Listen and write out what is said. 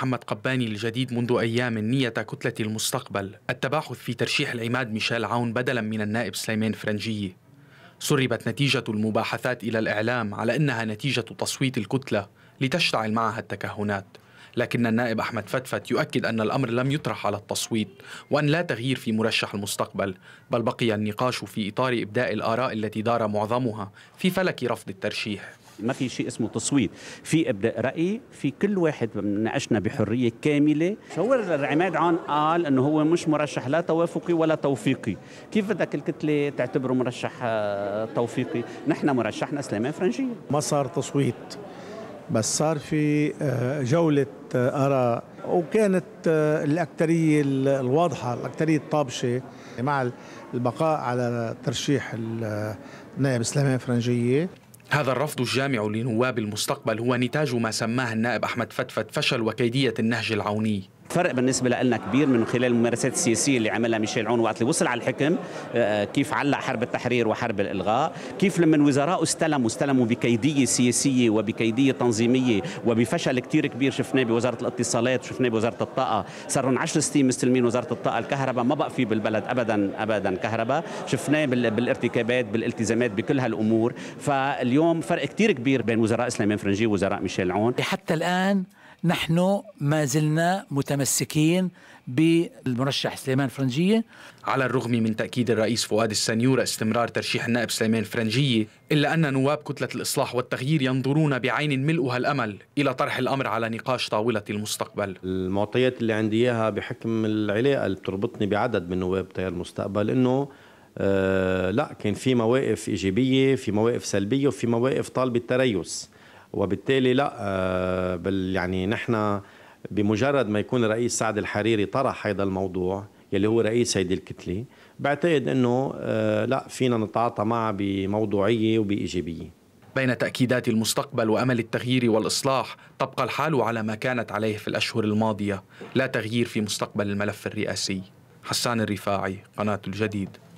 محمد قباني الجديد منذ أيام نية كتلة المستقبل التباحث في ترشيح العماد ميشيل عون بدلا من النائب سليمان فرنجية سربت نتيجة المباحثات إلى الإعلام على أنها نتيجة تصويت الكتلة لتشتعل معها التكهنات لكن النائب أحمد فتفت يؤكد أن الأمر لم يطرح على التصويت وأن لا تغيير في مرشح المستقبل بل بقي النقاش في إطار إبداء الآراء التي دار معظمها في فلك رفض الترشيح ما في شيء اسمه تصويت في ابداء راي في كل واحد ناقشنا بحريه كامله هو العماد عون قال انه هو مش مرشح لا توافقي ولا توفيقي كيف بدك الكتله تعتبره مرشح آه، توفيقي نحن مرشحنا سليمان فرنجيه ما صار تصويت بس صار في آه، جولة آه، آراء وكانت الأكترية الواضحة الأكترية الطابشة مع البقاء على ترشيح النائب سليمان فرنجية هذا الرفض الجامع لنواب المستقبل هو نتاج ما سماه النائب أحمد فتفت فشل وكيدية النهج العوني فرق بالنسبه لنا كبير من خلال الممارسات السياسيه اللي عملها ميشيل عون وقت اللي وصل على الحكم آه، آه، كيف علق حرب التحرير وحرب الالغاء كيف لما وزراء استلموا استلموا بكيديه سياسيه وبكيديه تنظيميه وبفشل كثير كبير شفناه بوزاره الاتصالات شفناه بوزاره الطاقه صار لهم 10 سنين مستلمين وزاره الطاقه الكهرباء ما بقى في بالبلد ابدا ابدا كهرباء شفناه بالارتكابات بالالتزامات بكل هالامور فاليوم فرق كثير كبير بين وزراء اسلامين فرنجي ووزراء ميشيل عون حتى الان نحن ما زلنا متمسكين بالمرشح سليمان فرنجية على الرغم من تأكيد الرئيس فؤاد السنيورة استمرار ترشيح النائب سليمان فرنجية إلا أن نواب كتلة الإصلاح والتغيير ينظرون بعين ملؤها الأمل إلى طرح الأمر على نقاش طاولة المستقبل المعطيات اللي عندي إياها بحكم العلاقة اللي بتربطني بعدد من نواب تيار المستقبل إنه آه لا كان في مواقف إيجابية في مواقف سلبية وفي مواقف طالبة تريث وبالتالي لا آه، بال يعني نحن بمجرد ما يكون الرئيس سعد الحريري طرح هذا الموضوع يلي هو رئيس هيدي الكتله بعتقد انه آه، لا فينا نتعاطى معه بموضوعيه وبايجابيه بين تأكيدات المستقبل وأمل التغيير والإصلاح تبقى الحال على ما كانت عليه في الأشهر الماضية لا تغيير في مستقبل الملف الرئاسي حسان الرفاعي قناة الجديد